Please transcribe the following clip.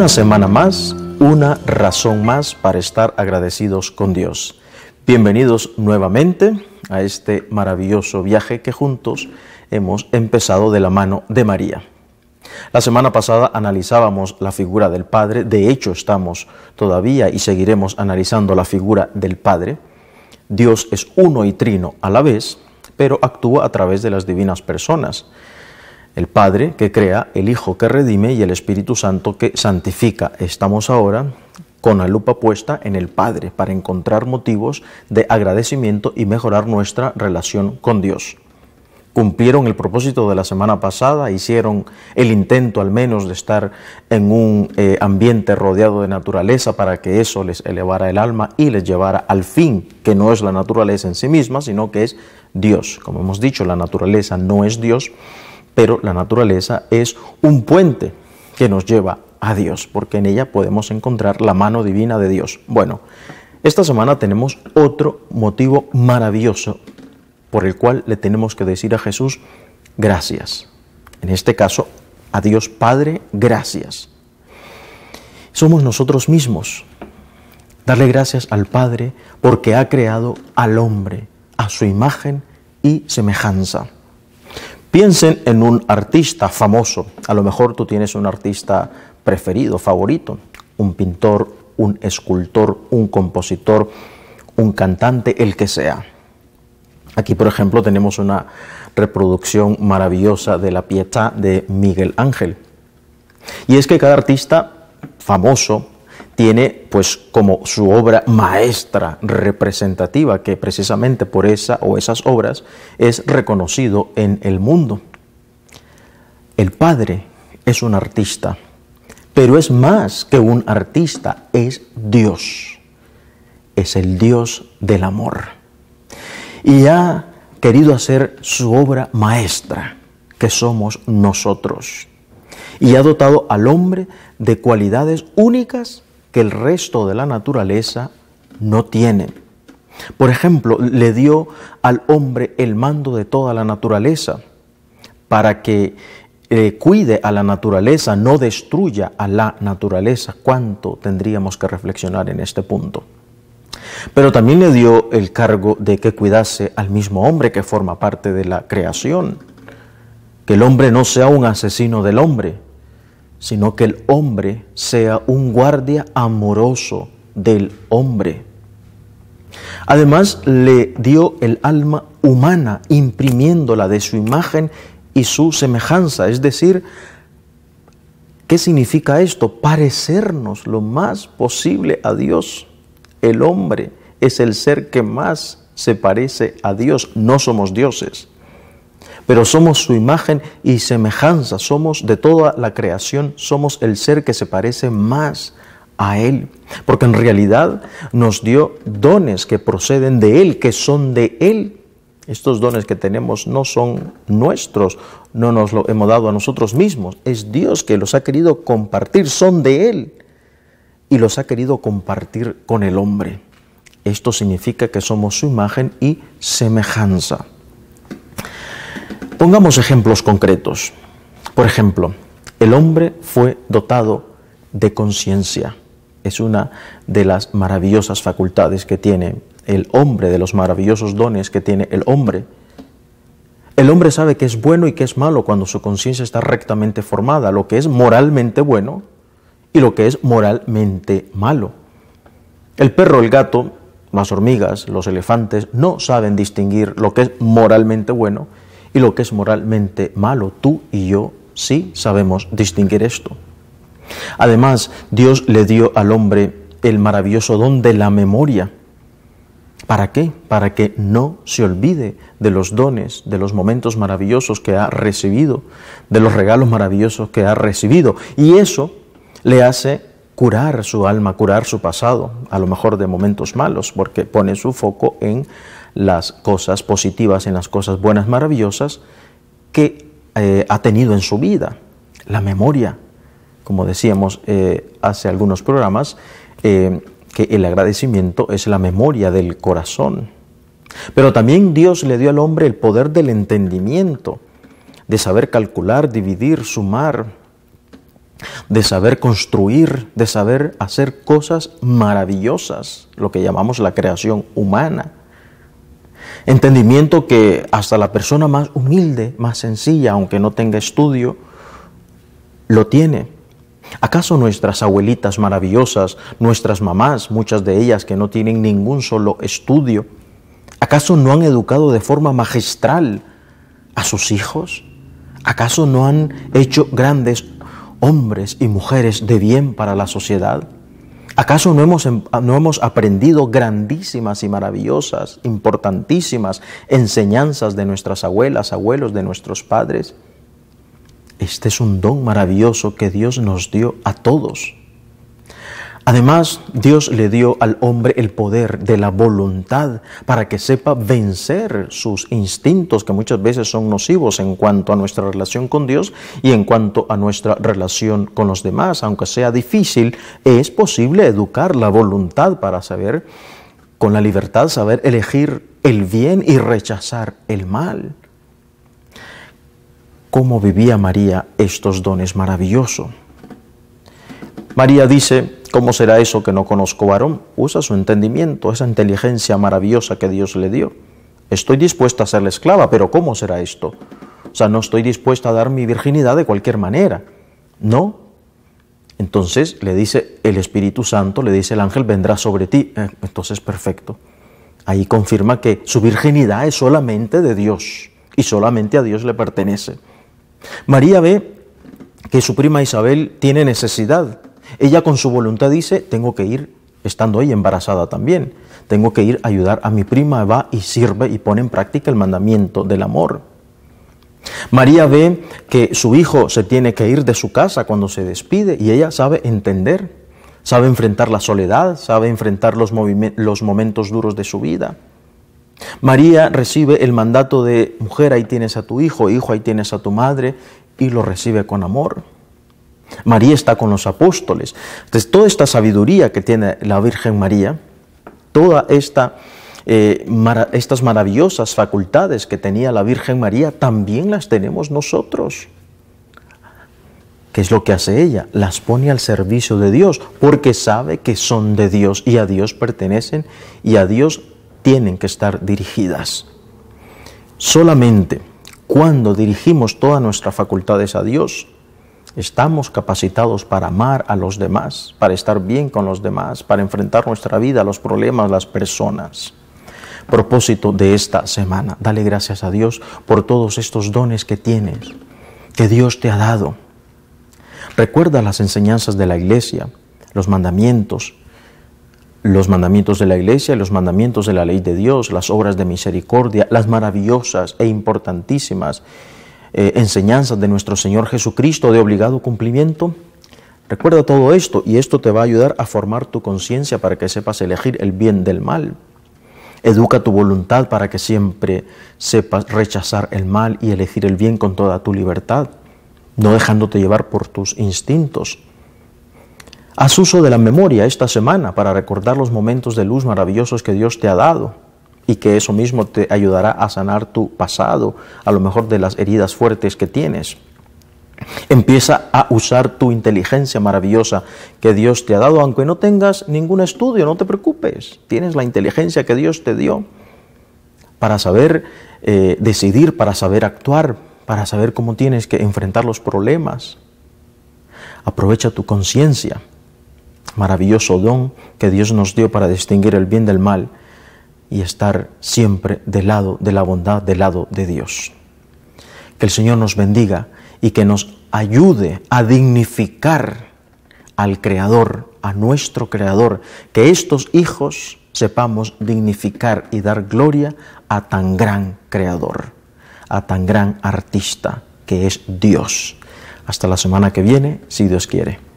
Una semana más, una razón más para estar agradecidos con Dios. Bienvenidos nuevamente a este maravilloso viaje que juntos hemos empezado de la mano de María. La semana pasada analizábamos la figura del Padre, de hecho estamos todavía y seguiremos analizando la figura del Padre. Dios es uno y trino a la vez, pero actúa a través de las divinas personas el Padre que crea, el Hijo que redime y el Espíritu Santo que santifica. Estamos ahora con la lupa puesta en el Padre para encontrar motivos de agradecimiento y mejorar nuestra relación con Dios. Cumplieron el propósito de la semana pasada, hicieron el intento al menos de estar en un eh, ambiente rodeado de naturaleza para que eso les elevara el alma y les llevara al fin, que no es la naturaleza en sí misma, sino que es Dios. Como hemos dicho, la naturaleza no es Dios, pero la naturaleza es un puente que nos lleva a Dios, porque en ella podemos encontrar la mano divina de Dios. Bueno, esta semana tenemos otro motivo maravilloso por el cual le tenemos que decir a Jesús gracias. En este caso, a Dios Padre, gracias. Somos nosotros mismos. Darle gracias al Padre porque ha creado al hombre a su imagen y semejanza. Piensen en un artista famoso. A lo mejor tú tienes un artista preferido, favorito, un pintor, un escultor, un compositor, un cantante, el que sea. Aquí, por ejemplo, tenemos una reproducción maravillosa de la pieza de Miguel Ángel. Y es que cada artista famoso tiene pues como su obra maestra representativa que precisamente por esa o esas obras es reconocido en el mundo. El Padre es un artista, pero es más que un artista, es Dios. Es el Dios del amor. Y ha querido hacer su obra maestra, que somos nosotros. Y ha dotado al hombre de cualidades únicas que el resto de la naturaleza no tiene. Por ejemplo, le dio al hombre el mando de toda la naturaleza para que eh, cuide a la naturaleza, no destruya a la naturaleza. ¿Cuánto tendríamos que reflexionar en este punto? Pero también le dio el cargo de que cuidase al mismo hombre que forma parte de la creación. Que el hombre no sea un asesino del hombre, sino que el hombre sea un guardia amoroso del hombre. Además, le dio el alma humana, imprimiéndola de su imagen y su semejanza. Es decir, ¿qué significa esto? Parecernos lo más posible a Dios. El hombre es el ser que más se parece a Dios. No somos dioses pero somos su imagen y semejanza, somos de toda la creación, somos el ser que se parece más a Él, porque en realidad nos dio dones que proceden de Él, que son de Él. Estos dones que tenemos no son nuestros, no nos los hemos dado a nosotros mismos, es Dios que los ha querido compartir, son de Él y los ha querido compartir con el hombre. Esto significa que somos su imagen y semejanza. Pongamos ejemplos concretos. Por ejemplo, el hombre fue dotado de conciencia. Es una de las maravillosas facultades que tiene el hombre, de los maravillosos dones que tiene el hombre. El hombre sabe que es bueno y que es malo cuando su conciencia está rectamente formada, lo que es moralmente bueno y lo que es moralmente malo. El perro, el gato, las hormigas, los elefantes no saben distinguir lo que es moralmente bueno y lo que es moralmente malo. Tú y yo sí sabemos distinguir esto. Además, Dios le dio al hombre el maravilloso don de la memoria. ¿Para qué? Para que no se olvide de los dones, de los momentos maravillosos que ha recibido, de los regalos maravillosos que ha recibido. Y eso le hace curar su alma, curar su pasado, a lo mejor de momentos malos, porque pone su foco en las cosas positivas, en las cosas buenas, maravillosas que eh, ha tenido en su vida. La memoria, como decíamos eh, hace algunos programas, eh, que el agradecimiento es la memoria del corazón. Pero también Dios le dio al hombre el poder del entendimiento, de saber calcular, dividir, sumar, de saber construir, de saber hacer cosas maravillosas, lo que llamamos la creación humana. Entendimiento que hasta la persona más humilde, más sencilla, aunque no tenga estudio, lo tiene. ¿Acaso nuestras abuelitas maravillosas, nuestras mamás, muchas de ellas que no tienen ningún solo estudio, ¿acaso no han educado de forma magistral a sus hijos? ¿Acaso no han hecho grandes hombres y mujeres de bien para la sociedad? ¿Acaso em, ah, no hemos, aprendido grandísimas y maravillosas, importantísimas enseñanzas de nuestras abuelas, abuelos, de nuestros padres? Este es un don maravilloso que Dios nos dio a todos Además, Dios le dio al hombre el poder de la voluntad para que sepa vencer sus instintos que muchas veces son nocivos en cuanto a nuestra relación con Dios y en cuanto a nuestra relación con los demás. Aunque sea difícil, es posible educar la voluntad para saber, con la libertad, saber elegir el bien y rechazar el mal. ¿Cómo vivía María estos dones maravillosos? María dice, ¿Cómo será eso que no conozco varón? Usa su entendimiento, esa inteligencia maravillosa que Dios le dio. Estoy dispuesta a ser la esclava, pero ¿cómo será esto? O sea, no estoy dispuesta a dar mi virginidad de cualquier manera. No. Entonces le dice el Espíritu Santo, le dice el ángel, vendrá sobre ti. Eh, entonces, perfecto. Ahí confirma que su virginidad es solamente de Dios y solamente a Dios le pertenece. María ve que su prima Isabel tiene necesidad ella con su voluntad dice, tengo que ir estando ahí embarazada también, tengo que ir a ayudar a mi prima, va y sirve y pone en práctica el mandamiento del amor. María ve que su hijo se tiene que ir de su casa cuando se despide y ella sabe entender, sabe enfrentar la soledad, sabe enfrentar los, los momentos duros de su vida. María recibe el mandato de mujer, ahí tienes a tu hijo, hijo, ahí tienes a tu madre, y lo recibe con amor. María está con los apóstoles. Entonces, toda esta sabiduría que tiene la Virgen María, toda esta... Eh, estas maravillosas facultades que tenía la Virgen María, también las tenemos nosotros. ¿Qué es lo que hace ella? Las pone al servicio de Dios, porque sabe que son de Dios y a Dios pertenecen y a Dios tienen que estar dirigidas. Solamente cuando dirigimos todas nuestras facultades a Dios, Estamos capacitados para amar a los demás, para estar bien con los demás, para enfrentar nuestra vida, los problemas, las personas. Propósito de esta semana, dale gracias a Dios por todos estos dones que tienes, que Dios te ha dado. Recuerda las enseñanzas de la iglesia, los mandamientos, los mandamientos de la iglesia, los mandamientos de la ley de Dios, las obras de misericordia, las maravillosas e importantísimas eh, enseñanzas de nuestro Señor Jesucristo de obligado cumplimiento. Recuerda todo esto y esto te va a ayudar a formar tu conciencia para que sepas elegir el bien del mal. Educa tu voluntad para que siempre sepas rechazar el mal y elegir el bien con toda tu libertad, no dejándote llevar por tus instintos. Haz uso de la memoria esta semana para recordar los momentos de luz maravillosos que Dios te ha dado y que eso mismo te ayudará a sanar tu pasado, a lo mejor de las heridas fuertes que tienes. Empieza a usar tu inteligencia maravillosa que Dios te ha dado, aunque no tengas ningún estudio, no te preocupes, tienes la inteligencia que Dios te dio para saber eh, decidir, para saber actuar, para saber cómo tienes que enfrentar los problemas. Aprovecha tu conciencia, maravilloso don que Dios nos dio para distinguir el bien del mal y estar siempre del lado de la bondad, del lado de Dios. Que el Señor nos bendiga y que nos ayude a dignificar al Creador, a nuestro Creador, que estos hijos sepamos dignificar y dar gloria a tan gran Creador, a tan gran artista que es Dios. Hasta la semana que viene, si Dios quiere.